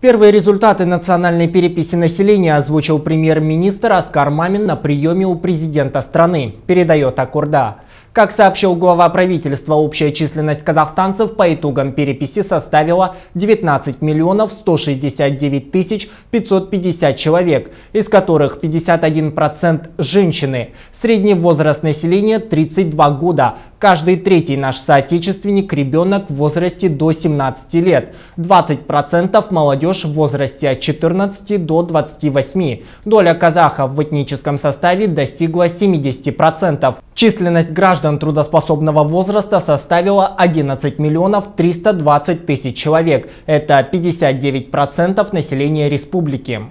Первые результаты национальной переписи населения озвучил премьер-министр Аскар Мамин на приеме у президента страны, передает Аккорда. Как сообщил глава правительства, общая численность казахстанцев по итогам переписи составила 19 миллионов 169 тысяч 550 человек, из которых 51% женщины. Средний возраст населения 32 года, Каждый третий наш соотечественник – ребенок в возрасте до 17 лет. 20% – молодежь в возрасте от 14 до 28. Доля казахов в этническом составе достигла 70%. Численность граждан трудоспособного возраста составила 11 миллионов 320 тысяч человек. Это 59% населения республики.